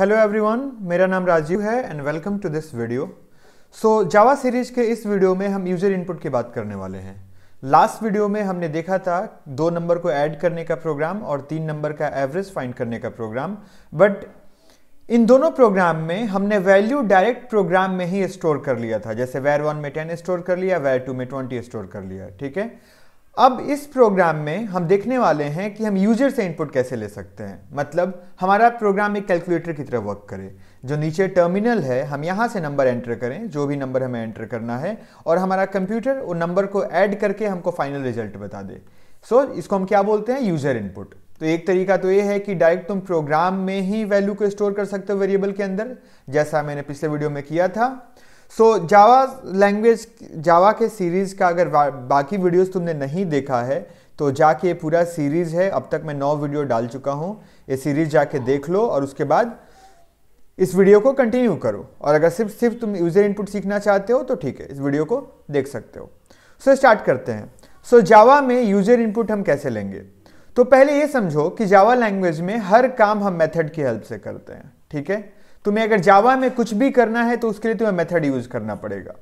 hello everyone मेरा नाम राजीव है and welcome to this video so Java series के इस वीडियो में हम यूजर इनपुट की बात करने वाले हैं लास्ट वीडियो में हमने देखा था दो नंबर को ऐड करने का प्रोग्राम और तीन नंबर का एवरेज फाइंड करने का प्रोग्राम बट इन दोनों प्रोग्राम में हमने वैल्यू डायरेक्ट प्रोग्राम में ही स्टोर कर लिया था जैसे वेर वन में टेन स्टोर कर लिया वेर टू में ट्वेंटी स्टोर कर लिया ठीक है अब इस प्रोग्राम में हम देखने वाले हैं कि हम यूजर से इनपुट कैसे ले सकते हैं मतलब हमारा प्रोग्राम एक कैलकुलेटर की तरह वर्क करे जो नीचे टर्मिनल है हम यहाँ से नंबर एंटर करें जो भी नंबर हमें एंटर करना है और हमारा कंप्यूटर वो नंबर को ऐड करके हमको फाइनल रिजल्ट बता दे सो so, इसको हम क्या बोलते हैं यूजर इनपुट तो एक तरीका तो ये है कि डायरेक्ट तुम प्रोग्राम में ही वैल्यू को स्टोर कर सकते हो वेरिएबल के अंदर जैसा मैंने पिछले वीडियो में किया था सो जावा लैंग्वेज जावा के सीरीज़ का अगर बाकी वीडियोस तुमने नहीं देखा है तो जाके ये पूरा सीरीज़ है अब तक मैं नौ वीडियो डाल चुका हूँ ये सीरीज़ जाके देख लो और उसके बाद इस वीडियो को कंटिन्यू करो और अगर सिर्फ सिर्फ तुम यूज़र इनपुट सीखना चाहते हो तो ठीक है इस वीडियो को देख सकते हो सो so, स्टार्ट करते हैं सो so, जावा में यूज़र इनपुट हम कैसे लेंगे तो पहले ये समझो कि जावा लैंग्वेज में हर काम हम मेथड की हेल्प से करते हैं ठीक है तुम्हें अगर जावा में कुछ भी करना है तो उसके लिए तुम्हें मेथड यूज करना पड़ेगा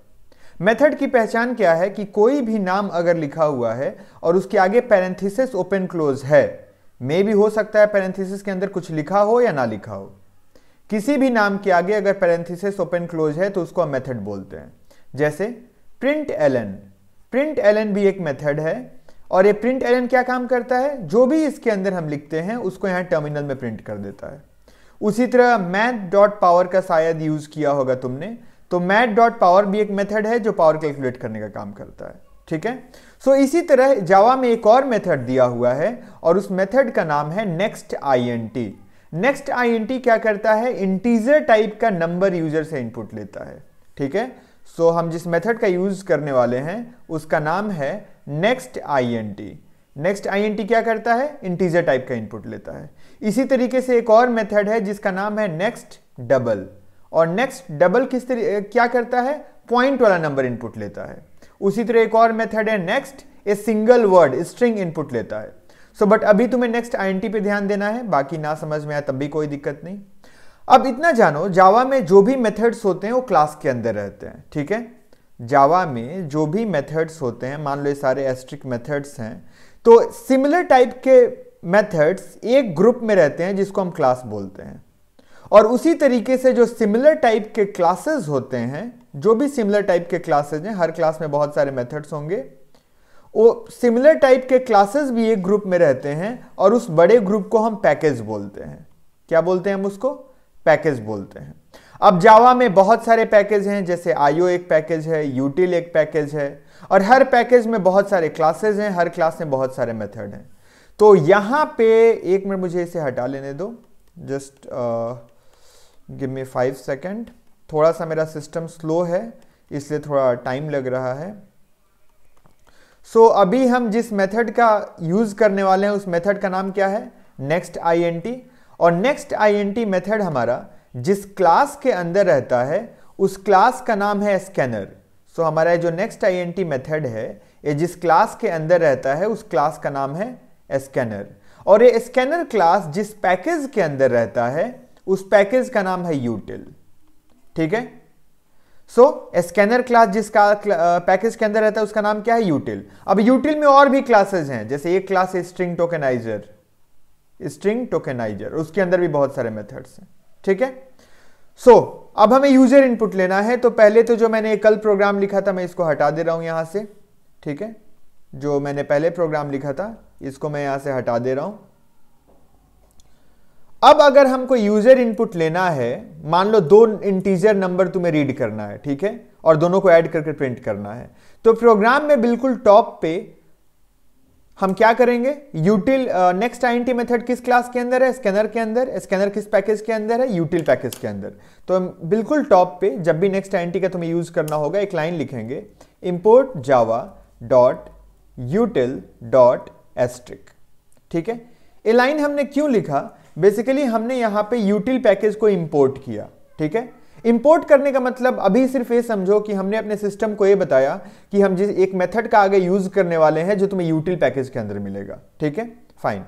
मेथड की पहचान क्या है कि कोई भी नाम अगर लिखा हुआ है और उसके आगे पैरेंथिस ओपन क्लोज है मे भी हो सकता है पैरेंथिस के अंदर कुछ लिखा हो या ना लिखा हो किसी भी नाम के आगे अगर पैरेंथिस ओपन क्लोज है तो उसको हम मेथड बोलते हैं जैसे प्रिंट एलन प्रिंट एलन भी एक मेथड है और ये प्रिंट एलन क्या काम करता है जो भी इसके अंदर हम लिखते हैं उसको यहां टर्मिनल में प्रिंट कर देता है उसी तरह मैथ डॉट पावर का शायद यूज किया होगा तुमने तो मैथ डॉट पावर भी एक मेथड है जो पावर कैलकुलेट करने का काम करता है ठीक है सो so, इसी तरह जावा में एक और मेथड दिया हुआ है और उस मेथड का नाम है next I N T next I N T क्या करता है इंटीजर टाइप का नंबर यूजर से इनपुट लेता है ठीक है सो so, हम जिस मेथड का यूज करने वाले हैं उसका नाम है next I N T next I N T क्या करता है इंटीजर टाइप का इनपुट लेता है इसी तरीके से एक और मेथड है जिसका नाम है नेक्स्ट डबल और नेक्स्ट डबल किस तरीके क्या करता है पॉइंट वाला नंबर इनपुट लेता है उसी तरह एक और मेथड है next a single word string input लेता है सो so, बट अभी तुम्हें नेक्स्ट आई पे ध्यान देना है बाकी ना समझ में आया तब भी कोई दिक्कत नहीं अब इतना जानो जावा में जो भी मेथड्स होते हैं वो क्लास के अंदर रहते हैं ठीक है जावा में जो भी मेथड्स होते हैं मान लो ये सारे एस्ट्रिक मेथड्स हैं तो सिमिलर टाइप के मेथड्स एक ग्रुप में रहते हैं जिसको हम क्लास बोलते हैं और उसी तरीके से जो सिमिलर टाइप के क्लासेस होते हैं जो भी सिमिलर टाइप के क्लासेज हैं हर क्लास में बहुत सारे मेथड्स होंगे वो सिमिलर टाइप के क्लासेस भी एक ग्रुप में रहते हैं और उस बड़े ग्रुप को हम पैकेज बोलते हैं क्या बोलते हैं हम उसको पैकेज बोलते हैं अब जावा में बहुत सारे पैकेज हैं जैसे आईओ एक पैकेज है यूटिल एक पैकेज है और हर पैकेज में बहुत सारे क्लासेज हैं हर क्लास में बहुत सारे मेथड हैं तो यहां पे एक मिनट मुझे इसे हटा लेने दो just give me five second थोड़ा सा मेरा सिस्टम स्लो है इसलिए थोड़ा टाइम लग रहा है सो so, अभी हम जिस मेथड का यूज़ करने वाले हैं उस मेथड का नाम क्या है नेक्स्ट आईएनटी और नेक्स्ट आईएनटी मेथड हमारा जिस क्लास के अंदर रहता है उस क्लास का नाम है स्कैनर सो so, हमारा जो नेक्स्ट आईएनटी मेथड है ये जिस क्लास के अंदर रहता है उस क्लास का नाम है स्कैनर और ये स्कैनर क्लास जिस पैकेज के अंदर रहता है उस पैकेज का नाम है यूटिल ठीक है सो स्कैनर क्लास जिसका पैकेज के अंदर रहता है उसका नाम क्या है यूटिल अब यूटिल में और भी क्लासेज हैं जैसे एक क्लास है स्ट्रिंग टोकेनाइजर स्ट्रिंग टोकेनाइजर उसके अंदर भी बहुत सारे मेथड्स हैं ठीक है सो so, अब हमें यूजर इनपुट लेना है तो पहले तो जो मैंने कल प्रोग्राम लिखा था मैं इसको हटा दे रहा हूं यहां से ठीक है जो मैंने पहले प्रोग्राम लिखा था इसको मैं यहां से हटा दे रहा हूं अब अगर हमको यूजर इनपुट लेना है मान लो दो इंटीजर नंबर तुम्हें रीड करना है ठीक है और दोनों को ऐड करके प्रिंट करना है तो प्रोग्राम में बिल्कुल टॉप पे हम क्या करेंगे यूटिल नेक्स्ट टी मेथड किस क्लास के अंदर है स्कैनर के अंदर स्कैनर किस पैकेज के अंदर है यूटिल पैकेज के अंदर तो हम बिल्कुल टॉप पे जब भी नेक्स्ट टी का तुम्हें यूज करना होगा एक लाइन लिखेंगे import Java dot util dot asterisk ठीक है ये लाइन हमने क्यों लिखा बेसिकली हमने यहां पे यूटिल पैकेज को इंपोर्ट किया ठीक है इंपोर्ट करने का मतलब अभी सिर्फ ये समझो कि हमने अपने सिस्टम को ये बताया कि हम जिस एक मेथड का आगे यूज करने वाले हैं जो तुम्हें यूटिल पैकेज के अंदर मिलेगा ठीक है फाइन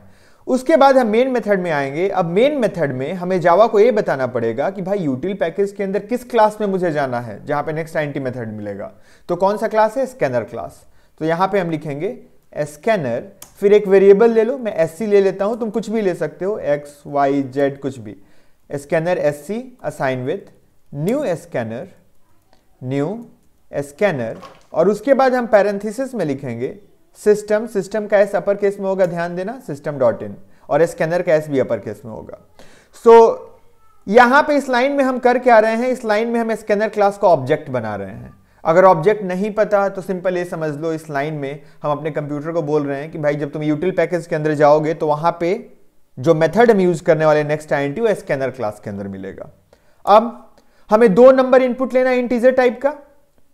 उसके बाद हम मेन मेथड में आएंगे अब मेन मेथड में हमें जावा को ये बताना पड़ेगा कि भाई यूटिल पैकेज के अंदर किस क्लास में मुझे जाना है जहां पे नेक्स्ट आइंटी मेथड मिलेगा तो कौन सा क्लास है स्कैनर क्लास तो यहां पे हम लिखेंगे स्कैनर फिर एक वेरिएबल ले लो मैं एस ले लेता हूं तुम कुछ भी ले सकते हो एक्स वाई जेड कुछ भी scanner S C assign with new scanner new scanner और उसके बाद हम पैरेंथिस में लिखेंगे सिस्टम सिस्टम का एस अपर केस में होगा ध्यान देना सिस्टम डॉट इन और स्कैनर का एस भी अपर केस में होगा सो so, यहां पे इस लाइन में हम कर क्या रहे हैं इस लाइन में हम स्कैनर क्लास का ऑब्जेक्ट बना रहे हैं अगर ऑब्जेक्ट नहीं पता तो सिंपल ये समझ लो इस लाइन में हम अपने कंप्यूटर को बोल रहे हैं कि भाई जब तुम यूटिल पैकेज के अंदर जाओगे तो वहां पे जो मेथड हम यूज करने वाले next I N scanner class के अंदर मिलेगा अब हमें दो नंबर इनपुट लेना है इंटीजर टाइप का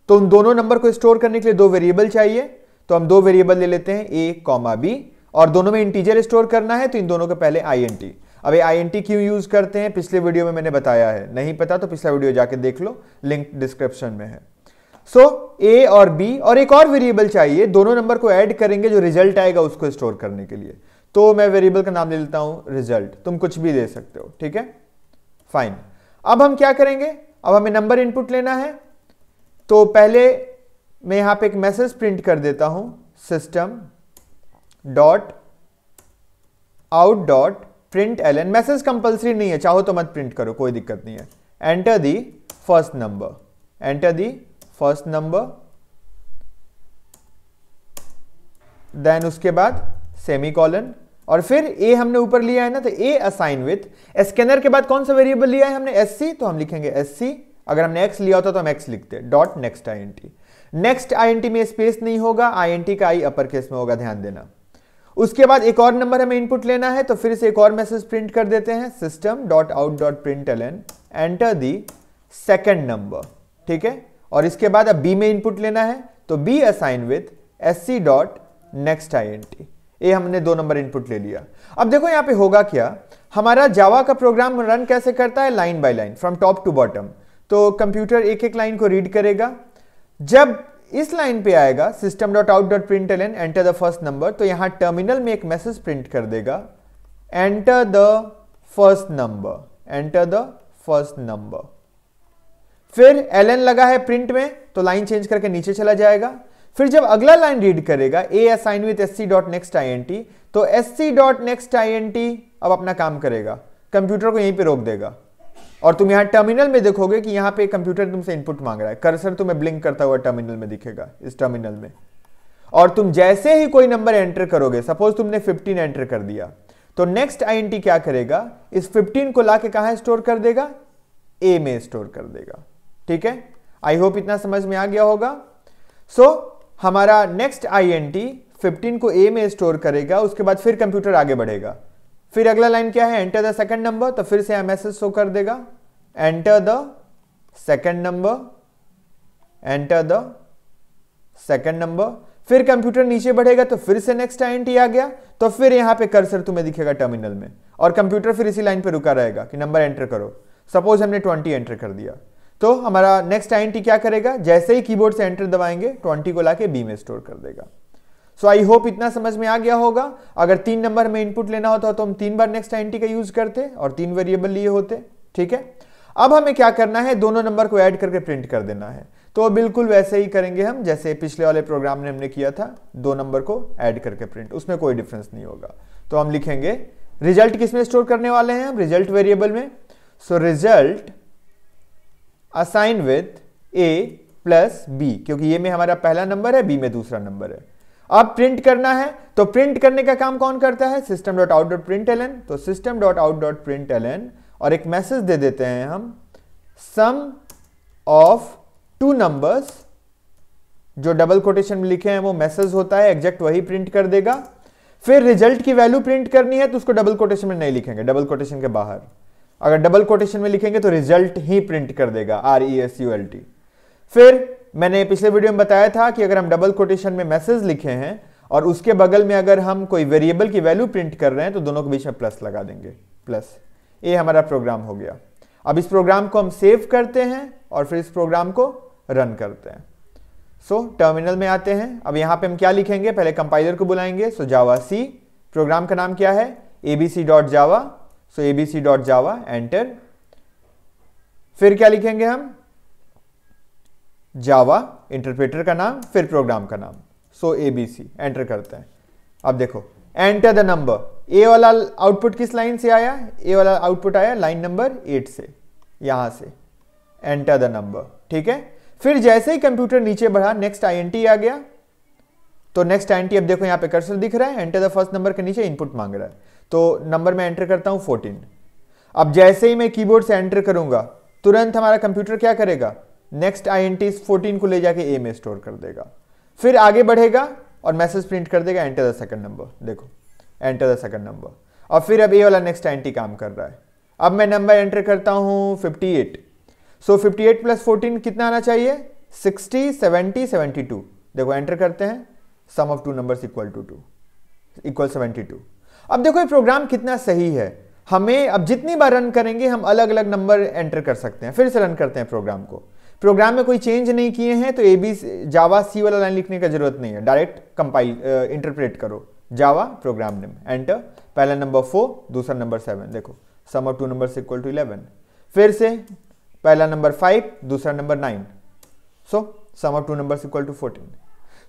तो उन दोनों नंबर को स्टोर करने के लिए दो वेरिएबल चाहिए तो हम दो वेरिएबल ले लेते हैं ए कॉमा बी और दोनों में इंटीजर स्टोर करना है तो इन दोनों के पहले आई एन टी अब ये आई एन टी क्यों यूज करते हैं पिछले वीडियो में मैंने बताया है नहीं पता तो पिछला वीडियो जाके देख लो लिंक डिस्क्रिप्शन में है सो so, ए और बी और एक और वेरिएबल चाहिए दोनों नंबर को ऐड करेंगे जो रिजल्ट आएगा उसको स्टोर करने के लिए तो मैं वेरिएबल का नाम ले लेता हूं रिजल्ट तुम कुछ भी दे सकते हो ठीक है फाइन अब हम क्या करेंगे अब हमें नंबर इनपुट लेना है तो पहले मैं यहां पे एक मैसेज प्रिंट कर देता हूं system dot out dot print L N message compulsory नहीं है चाहो तो मत प्रिंट करो कोई दिक्कत नहीं है enter the first number enter the first number then उसके बाद सेमी कॉलन और फिर ए हमने ऊपर लिया है ना तो ए असाइन विथ स्कैनर के बाद कौन सा वेरिएबल लिया है हमने एस सी तो हम लिखेंगे एस सी अगर हमने एक्स लिया होता तो हम एक्स लिखते dot next I N T next INT में स्पेस नहीं होगा आईएनटी का आई अपर केस में होगा ध्यान देना उसके बाद एक और नंबर हमें इनपुट लेना है तो फिर से एक और मैसेज प्रिंट कर देते हैं system dot out dot print L N enter the second number ठीक है और इसके बाद अब बी में इनपुट लेना है तो B assign with S C dot next I N T A हमने दो नंबर इनपुट ले लिया अब देखो यहां पे होगा क्या हमारा जावा का प्रोग्राम रन कैसे करता है line by line from top to bottom तो कंप्यूटर एक एक लाइन को रीड करेगा जब इस लाइन पे आएगा system dot out dot print L enter the first number तो यहां टर्मिनल में एक मैसेज प्रिंट कर देगा enter the first number enter the first number फिर एल एन लगा है प्रिंट में तो लाइन चेंज करके नीचे चला जाएगा फिर जब अगला लाइन रीड करेगा A assign with S C dot next I N T तो S C dot next I N T अब अपना काम करेगा कंप्यूटर को यहीं पे रोक देगा और तुम यहां टर्मिनल में देखोगे कि यहां पे कंप्यूटर तुमसे इनपुट मांग रहा है कर्सर तुम्हें ब्लिंक करता हुआ टर्मिनल में दिखेगा इस टर्मिनल में और तुम जैसे ही कोई नंबर एंटर करोगे सपोज तुमने 15 एंटर कर दिया तो नेक्स्ट टी क्या करेगा इस 15 को लाके कहा स्टोर कर देगा ए में स्टोर कर देगा ठीक है आई होप इतना समझ में आ गया होगा सो so, हमारा next I N T fifteen को ए में स्टोर करेगा उसके बाद फिर कंप्यूटर आगे बढ़ेगा फिर अगला लाइन क्या है एंटर द सेकंड नंबर तो फिर से हम एस शो कर देगा enter the second number enter the second number फिर कंप्यूटर नीचे बढ़ेगा तो फिर से नेक्स्ट आई एन टी आ गया तो फिर यहां पे कर्सर तुम्हें दिखेगा टर्मिनल में और कंप्यूटर फिर इसी लाइन पे रुका रहेगा कि नंबर एंटर करो सपोज हमने ट्वेंटी एंटर कर दिया तो हमारा नेक्स्ट आई क्या करेगा जैसे ही कीबोर्ड से एंटर दबाएंगे 20 को लाके बी में स्टोर कर देगा सो आई होप इतना समझ में आ गया होगा अगर तीन नंबर में इनपुट लेना होता तो हम तीन बार नेक्स्ट आई का यूज करते और तीन वेरिएबल लिए होते ठीक है अब हमें क्या करना है दोनों नंबर को ऐड करके प्रिंट कर देना है तो बिल्कुल वैसे ही करेंगे हम जैसे पिछले वाले प्रोग्राम में हमने किया था दो नंबर को ऐड करके प्रिंट उसमें कोई डिफरेंस नहीं होगा तो हम लिखेंगे रिजल्ट किसमें स्टोर करने वाले हैं हम रिजल्ट वेरिएबल में so result assign with a plus b क्योंकि ये में हमारा पहला नंबर है बी में दूसरा नंबर है अब प्रिंट करना है तो प्रिंट करने का काम कौन करता है system dot out dot print L n तो system dot out dot print L n और एक मैसेज दे देते हैं हम सम ऑफ टू नंबर्स जो डबल कोटेशन में लिखे हैं वो मैसेज होता है एग्जैक्ट वही प्रिंट कर देगा फिर रिजल्ट की वैल्यू प्रिंट करनी है तो उसको डबल कोटेशन में नहीं लिखेंगे डबल कोटेशन के बाहर अगर डबल कोटेशन में लिखेंगे तो रिजल्ट ही प्रिंट कर देगा R E S U L T फिर मैंने पिछले वीडियो में बताया था कि अगर हम डबल कोटेशन में मैसेज लिखे हैं और उसके बगल में अगर हम कोई वेरिएबल की वैल्यू प्रिंट कर रहे हैं तो दोनों के बीच में प्लस लगा देंगे प्लस ये हमारा प्रोग्राम हो गया अब इस प्रोग्राम को हम सेव करते हैं और फिर इस प्रोग्राम को रन करते हैं सो so, टर्मिनल में आते हैं अब यहाँ पे हम क्या लिखेंगे पहले कंपाइलर को बुलाएंगे सो जावा सी प्रोग्राम का नाम क्या है ABC dot Java so A B C dot Java enter फिर क्या लिखेंगे हम जावा इंटरप्रेटर का नाम फिर प्रोग्राम का नाम सो ए बी सी एंटर करते हैं अब देखो एंटर द नंबर ए वाला आउटपुट किस लाइन से आया ए वाला आउटपुट आया लाइन नंबर एट से यहां से एंटर द नंबर ठीक है फिर जैसे ही कंप्यूटर नीचे बढ़ा नेक्स्ट आई आ गया तो नेक्स्ट आई अब देखो यहां पे कर्सर दिख रहा है एंटर द फर्स्ट नंबर के नीचे इनपुट मांग रहा है तो नंबर मैं एंटर करता हूं फोर्टीन अब जैसे ही मैं कीबोर्ड से एंटर करूंगा तुरंत हमारा कंप्यूटर क्या करेगा next I N T fourteen को ले जाके ए में स्टोर कर देगा फिर आगे बढ़ेगा और मैसेज प्रिंट कर देगा एंटर द सेकंड नंबर देखो एंटर द सेकंड नंबर और फिर अब ए वाला नेक्स्ट आई एन टी काम कर रहा है अब मैं नंबर एंटर करता हूं fifty eight so fifty eight plus fourteen कितना आना चाहिए सिक्सटी सेवेंटी सेवेंटी टू देखो एंटर करते हैं sum of two numbers equal to to equal seventy two अब देखो ये प्रोग्राम कितना सही है हमें अब जितनी बार रन करेंगे हम अलग अलग नंबर एंटर कर सकते हैं फिर से रन करते हैं प्रोग्राम को प्रोग्राम में कोई चेंज नहीं किए हैं तो ए बी जावा सी वाला लाइन लिखने का जरूरत नहीं है डायरेक्ट कंपाइल इंटरप्रेट करो जावा प्रोग्राम नेम एंटर पहला नंबर फोर दूसरा नंबर सेवन देखो sum of two number equal to eleven फिर से पहला नंबर फाइव दूसरा number nine so sum of two number equal to fourteen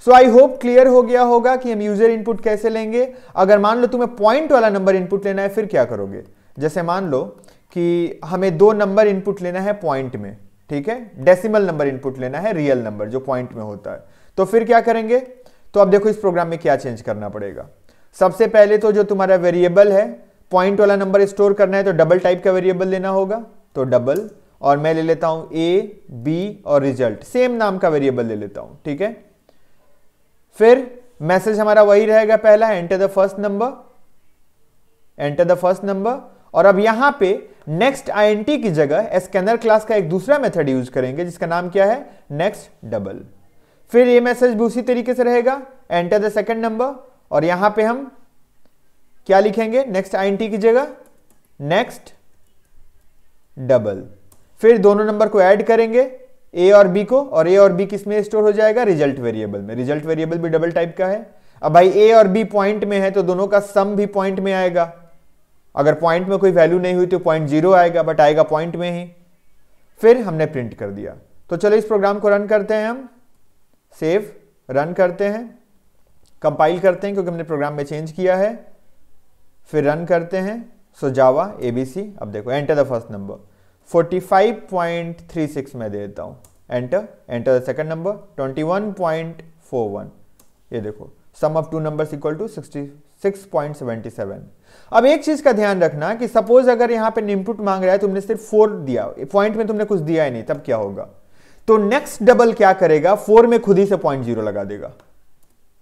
so I hope clear हो गया होगा कि हम यूजर इनपुट कैसे लेंगे अगर मान लो तुम्हें पॉइंट वाला नंबर इनपुट लेना है फिर क्या करोगे जैसे मान लो कि हमें दो नंबर इनपुट लेना है पॉइंट में ठीक है डेसिमल नंबर इनपुट लेना है रियल नंबर जो पॉइंट में होता है तो फिर क्या करेंगे तो अब देखो इस प्रोग्राम में क्या चेंज करना पड़ेगा सबसे पहले तो जो तुम्हारा वेरिएबल है पॉइंट वाला नंबर स्टोर करना है तो डबल टाइप का वेरिएबल लेना होगा तो डबल और मैं ले लेता हूं ए बी और रिजल्ट सेम नाम का वेरिएबल ले लेता हूं ठीक है फिर मैसेज हमारा वही रहेगा पहला enter the first number enter the first number और अब यहां पे नेक्स्ट आईएनटी की जगह स्कैनर क्लास का एक दूसरा मेथड यूज करेंगे जिसका नाम क्या है नेक्स्ट डबल फिर ये मैसेज भी उसी तरीके से रहेगा एंटर द सेकंड नंबर और यहां पे हम क्या लिखेंगे नेक्स्ट आईएनटी की जगह नेक्स्ट डबल फिर दोनों नंबर को ऐड करेंगे ए और बी को और ए और बी किस में स्टोर हो जाएगा रिजल्ट वेरिएबल में रिजल्ट वेरिएबल भी डबल टाइप का है अब भाई ए और बी पॉइंट में है तो दोनों का सम भी पॉइंट में आएगा अगर पॉइंट में कोई वैल्यू नहीं हुई तो पॉइंट जीरो आएगा बट आएगा पॉइंट में ही फिर हमने प्रिंट कर दिया तो चलो इस प्रोग्राम को रन करते हैं हम सेव रन करते हैं कंपाइल करते हैं क्योंकि हमने प्रोग्राम में चेंज किया है फिर रन करते हैं सो जावा एबीसी अब देखो एंटर द फर्स्ट नंबर 45.36 मैं देता हूँ enter enter the second number 21.41 ये देखो sum of two numbers equal to 66.77 अब एक चीज का ध्यान रखना कि सपोज अगर यहाँ पे इनपुट मांग रहा है तुमने सिर्फ फोर दिया पॉइंट में तुमने कुछ दिया ही नहीं तब क्या होगा तो नेक्स्ट डबल क्या करेगा फोर में खुद ही से पॉइंट जीरो लगा देगा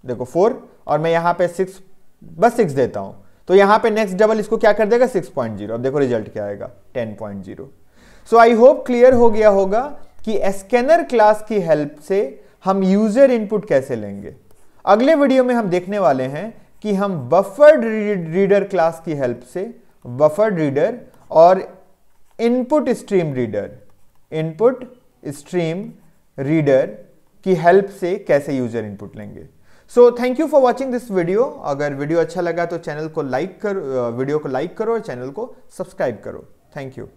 देखो फोर और मैं यहाँ पे सिक्स बस सिक्स देता हूँ तो यहाँ पे नेक्स्ट डबल इसको क्या कर देगा सिक्स पॉइंट जीरो अब देखो रिजल्ट क्या आएगा ten point zero so I hope clear हो गया होगा कि स्कैनर क्लास की हेल्प से हम यूजर इनपुट कैसे लेंगे अगले वीडियो में हम देखने वाले हैं कि हम बफर्ड रीडर क्लास की हेल्प से बफर्ड रीडर और input stream reader input stream reader की हेल्प से कैसे यूजर इनपुट लेंगे so thank you for watching this video अगर वीडियो अच्छा लगा तो चैनल को लाइक करो वीडियो को लाइक करो और चैनल को सब्सक्राइब करो थैंक यू